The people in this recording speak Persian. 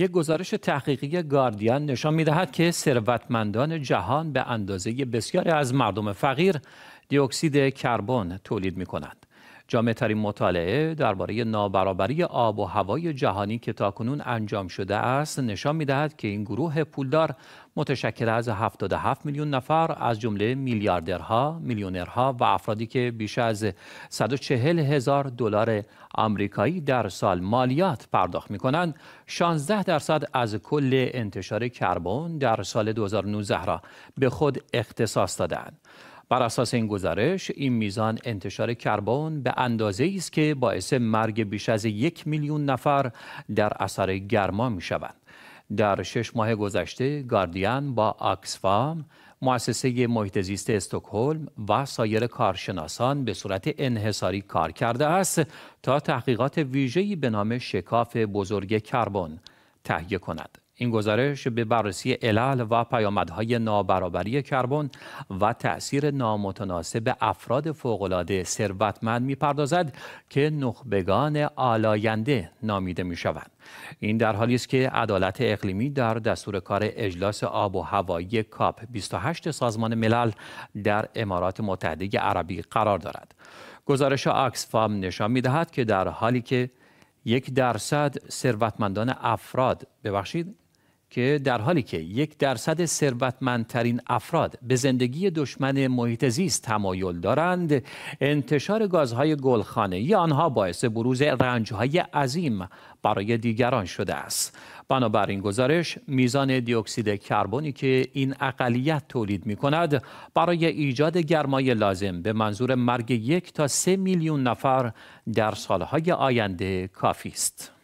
یک گزارش تحقیقی گاردین نشان میدهد که ثروتمندان جهان به اندازه بسیاری از مردم فقیر دیوکسید کربن تولید می کنند. جامعه ترین مطالعه درباره نابرابری آب و هوای جهانی که تاکنون انجام شده است نشان میدهد که این گروه پولدار متشکل از 77 میلیون نفر از جمله میلیاردرها، میلیونرها و افرادی که بیش از 140 هزار دلار آمریکایی در سال مالیات پرداخت می‌کنند 16 درصد از کل انتشار کربن در سال 2019 را به خود اختصاص دادند. بر اساس این گزارش این میزان انتشار کربن به اندازه ای است که باعث مرگ بیش از یک میلیون نفر در اثر گرما می شوند. در شش ماه گذشته گاردین با آکسفام مؤسسه محیط زیست استکهلم و سایر کارشناسان به صورت انحصاری کار کرده است تا تحقیقات ویژه‌ای به نام شکاف بزرگ کربن تهیه کند. این گزارش به بررسی علل و پیامدهای نابرابری کربن و تأثیر نامتناسب افراد فوقالعاده ثروتمند میپردازد که نخبگان آلاینده نامیده می این در حالی است که عدالت اقلیمی در دستور کار اجلاس آب و هوایی کاپ 28 سازمان ملل در امارات متحده عربی قرار دارد. گزارش آکسفام نشان می که در حالی که یک درصد ثروتمندان افراد ببخشید که در حالی که یک درصد ثروتمندترین افراد به زندگی دشمن محیط زیست تمایل دارند انتشار گازهای گلخانه یا آنها باعث بروز رنجهای عظیم برای دیگران شده است بنابراین گزارش میزان دیوکسید کربنی که این اقلیت تولید می کند برای ایجاد گرمای لازم به منظور مرگ یک تا سه میلیون نفر در سالهای آینده کافی است.